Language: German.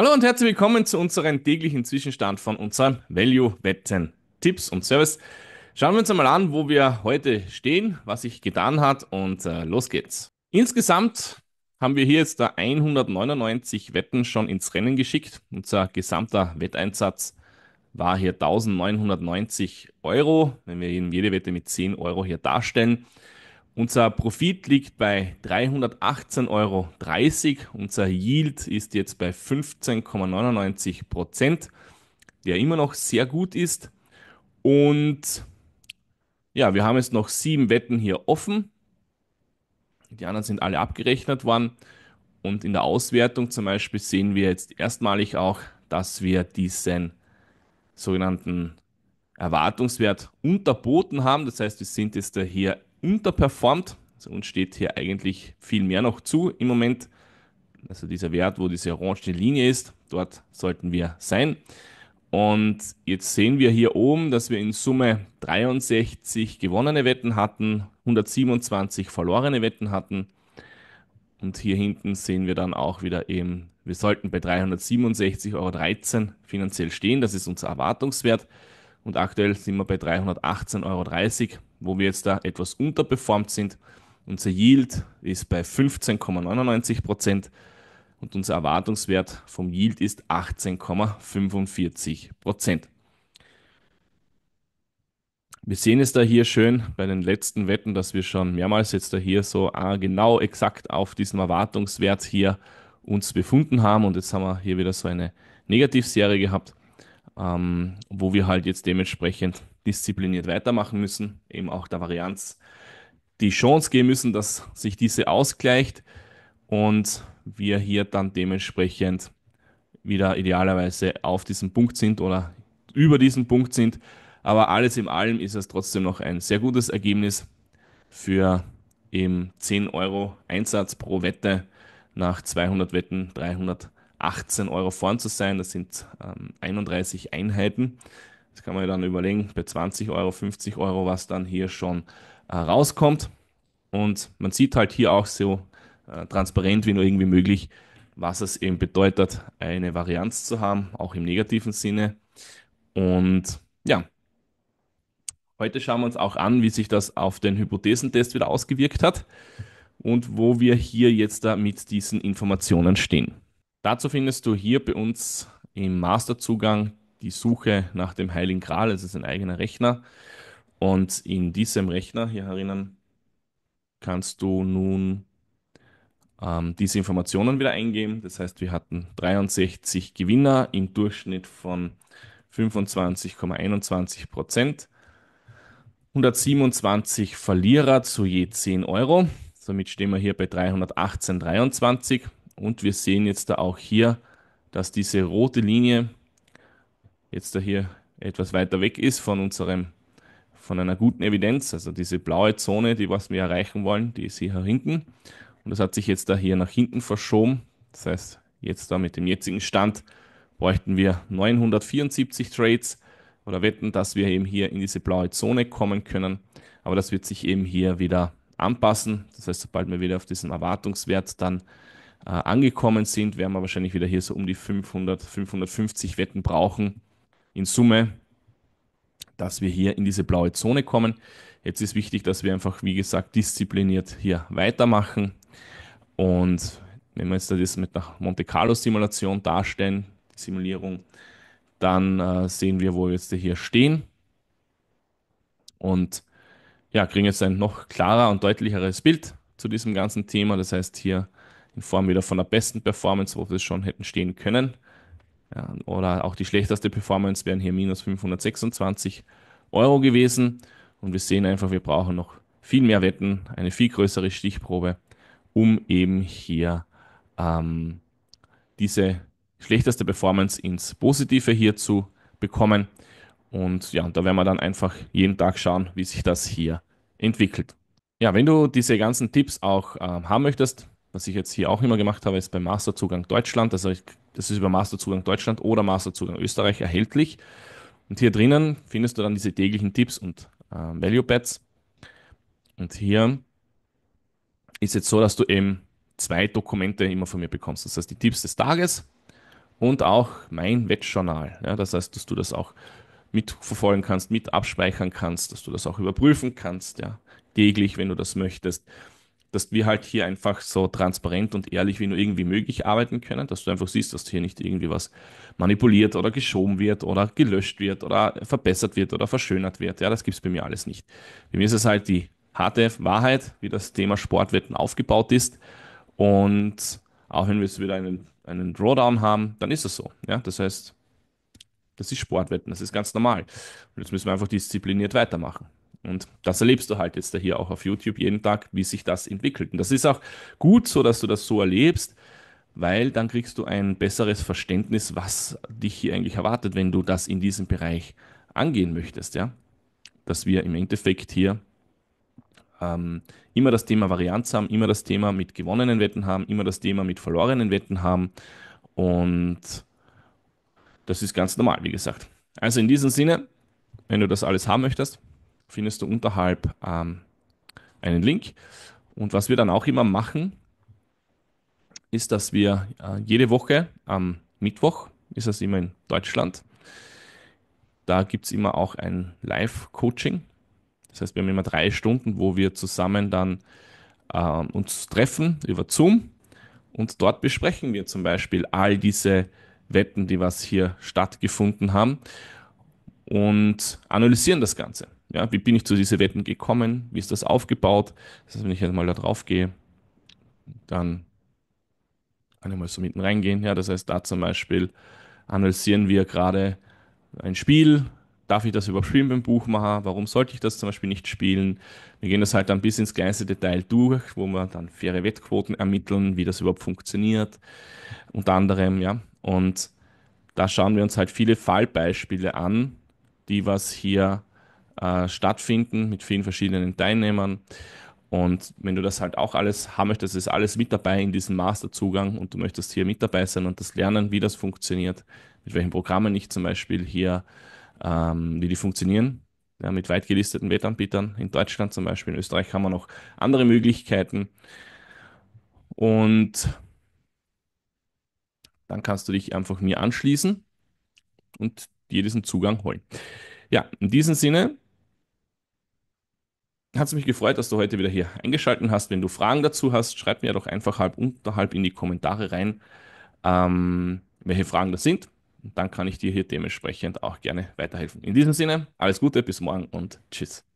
Hallo und herzlich willkommen zu unserem täglichen Zwischenstand von unseren Value-Wetten, Tipps und Service. Schauen wir uns einmal an, wo wir heute stehen, was sich getan hat und äh, los geht's. Insgesamt haben wir hier jetzt da 199 Wetten schon ins Rennen geschickt. Unser gesamter Wetteinsatz war hier 1990 Euro, wenn wir jede Wette mit 10 Euro hier darstellen. Unser Profit liegt bei 318,30 Euro. Unser Yield ist jetzt bei 15,99 Prozent, der immer noch sehr gut ist. Und ja, wir haben jetzt noch sieben Wetten hier offen. Die anderen sind alle abgerechnet worden. Und in der Auswertung zum Beispiel sehen wir jetzt erstmalig auch, dass wir diesen sogenannten Erwartungswert unterboten haben. Das heißt, wir sind jetzt da hier unterperformt. Also uns steht hier eigentlich viel mehr noch zu im Moment. Also dieser Wert, wo diese orange Linie ist, dort sollten wir sein. Und jetzt sehen wir hier oben, dass wir in Summe 63 gewonnene Wetten hatten, 127 verlorene Wetten hatten. Und hier hinten sehen wir dann auch wieder eben, wir sollten bei 367,13 Euro finanziell stehen. Das ist unser Erwartungswert. Und aktuell sind wir bei 318,30 Euro wo wir jetzt da etwas unterperformt sind. Unser Yield ist bei 15,99 Prozent und unser Erwartungswert vom Yield ist 18,45 Prozent. Wir sehen es da hier schön bei den letzten Wetten, dass wir schon mehrmals jetzt da hier so ah, genau exakt auf diesem Erwartungswert hier uns befunden haben und jetzt haben wir hier wieder so eine Negativserie gehabt, ähm, wo wir halt jetzt dementsprechend diszipliniert weitermachen müssen, eben auch der Varianz die Chance geben müssen, dass sich diese ausgleicht und wir hier dann dementsprechend wieder idealerweise auf diesem Punkt sind oder über diesem Punkt sind. Aber alles in allem ist es trotzdem noch ein sehr gutes Ergebnis für eben 10 Euro Einsatz pro Wette nach 200 Wetten 318 Euro vorn zu sein. Das sind ähm, 31 Einheiten. Das kann man ja dann überlegen, bei 20 Euro, 50 Euro, was dann hier schon äh, rauskommt. Und man sieht halt hier auch so äh, transparent wie nur irgendwie möglich, was es eben bedeutet, eine Varianz zu haben, auch im negativen Sinne. Und ja, heute schauen wir uns auch an, wie sich das auf den Hypothesentest wieder ausgewirkt hat und wo wir hier jetzt da mit diesen Informationen stehen. Dazu findest du hier bei uns im Masterzugang die Suche nach dem Heiligen Gral. Es also ist ein eigener Rechner. Und in diesem Rechner hier herinnen kannst du nun ähm, diese Informationen wieder eingeben. Das heißt, wir hatten 63 Gewinner im Durchschnitt von 25,21 Prozent. 127 Verlierer zu je 10 Euro. Somit stehen wir hier bei 318,23 und wir sehen jetzt da auch hier, dass diese rote Linie jetzt da hier etwas weiter weg ist von unserem, von einer guten Evidenz. Also diese blaue Zone, die was wir erreichen wollen, die ist hier hinten. Und das hat sich jetzt da hier nach hinten verschoben. Das heißt, jetzt da mit dem jetzigen Stand bräuchten wir 974 Trades oder wetten, dass wir eben hier in diese blaue Zone kommen können. Aber das wird sich eben hier wieder anpassen. Das heißt, sobald wir wieder auf diesem Erwartungswert dann äh, angekommen sind, werden wir wahrscheinlich wieder hier so um die 500, 550 Wetten brauchen, in Summe, dass wir hier in diese blaue Zone kommen. Jetzt ist wichtig, dass wir einfach, wie gesagt, diszipliniert hier weitermachen. Und wenn wir jetzt das mit der Monte Carlo Simulation darstellen, die Simulierung, dann äh, sehen wir, wo wir jetzt hier stehen. Und ja, kriegen jetzt ein noch klarer und deutlicheres Bild zu diesem ganzen Thema. Das heißt, hier in Form wieder von der besten Performance, wo wir schon hätten stehen können. Ja, oder auch die schlechteste Performance wären hier minus 526 Euro gewesen. Und wir sehen einfach, wir brauchen noch viel mehr Wetten, eine viel größere Stichprobe, um eben hier ähm, diese schlechteste Performance ins Positive hier zu bekommen. Und ja, da werden wir dann einfach jeden Tag schauen, wie sich das hier entwickelt. Ja, wenn du diese ganzen Tipps auch äh, haben möchtest, was ich jetzt hier auch immer gemacht habe, ist beim Masterzugang Deutschland. Also ich das ist über Masterzugang Deutschland oder Masterzugang Österreich erhältlich. Und hier drinnen findest du dann diese täglichen Tipps und äh, Value Pads. Und hier ist jetzt so, dass du eben zwei Dokumente immer von mir bekommst. Das heißt, die Tipps des Tages und auch mein Wettjournal. Ja, das heißt, dass du das auch mitverfolgen kannst, mit abspeichern kannst, dass du das auch überprüfen kannst, ja, täglich, wenn du das möchtest dass wir halt hier einfach so transparent und ehrlich wie nur irgendwie möglich arbeiten können, dass du einfach siehst, dass hier nicht irgendwie was manipuliert oder geschoben wird oder gelöscht wird oder verbessert wird oder verschönert wird. Ja, das gibt es bei mir alles nicht. Bei mir ist es halt die harte Wahrheit, wie das Thema Sportwetten aufgebaut ist. Und auch wenn wir jetzt wieder einen, einen Drawdown haben, dann ist es so. Ja, das heißt, das ist Sportwetten, das ist ganz normal. Und jetzt müssen wir einfach diszipliniert weitermachen. Und das erlebst du halt jetzt da hier auch auf YouTube jeden Tag, wie sich das entwickelt. Und das ist auch gut so, dass du das so erlebst, weil dann kriegst du ein besseres Verständnis, was dich hier eigentlich erwartet, wenn du das in diesem Bereich angehen möchtest, ja. Dass wir im Endeffekt hier ähm, immer das Thema Varianz haben, immer das Thema mit gewonnenen Wetten haben, immer das Thema mit verlorenen Wetten haben. Und das ist ganz normal, wie gesagt. Also in diesem Sinne, wenn du das alles haben möchtest, findest du unterhalb ähm, einen Link. Und was wir dann auch immer machen, ist, dass wir äh, jede Woche am Mittwoch, ist das immer in Deutschland, da gibt es immer auch ein Live-Coaching. Das heißt, wir haben immer drei Stunden, wo wir zusammen dann äh, uns treffen über Zoom und dort besprechen wir zum Beispiel all diese Wetten, die was hier stattgefunden haben und analysieren das Ganze. Ja, wie bin ich zu diesen Wetten gekommen? Wie ist das aufgebaut? Das heißt, wenn ich jetzt mal da drauf gehe, dann kann ich mal so mitten reingehen. Ja, das heißt, da zum Beispiel analysieren wir gerade ein Spiel. Darf ich das überhaupt spielen beim Buchmacher? Warum sollte ich das zum Beispiel nicht spielen? Wir gehen das halt dann bis ins kleinste Detail durch, wo wir dann faire Wettquoten ermitteln, wie das überhaupt funktioniert, unter anderem, ja. Und da schauen wir uns halt viele Fallbeispiele an, die was hier äh, stattfinden mit vielen verschiedenen Teilnehmern. Und wenn du das halt auch alles haben möchtest, ist alles mit dabei in diesem Masterzugang und du möchtest hier mit dabei sein und das lernen, wie das funktioniert, mit welchen Programmen ich zum Beispiel hier, ähm, wie die funktionieren, ja, mit weit gelisteten Wettanbietern in Deutschland zum Beispiel. In Österreich haben wir noch andere Möglichkeiten. Und dann kannst du dich einfach mir anschließen und dir diesen Zugang holen. Ja, in diesem Sinne hat es mich gefreut, dass du heute wieder hier eingeschaltet hast. Wenn du Fragen dazu hast, schreib mir doch einfach halb unterhalb in die Kommentare rein, ähm, welche Fragen das sind. dann kann ich dir hier dementsprechend auch gerne weiterhelfen. In diesem Sinne, alles Gute, bis morgen und tschüss.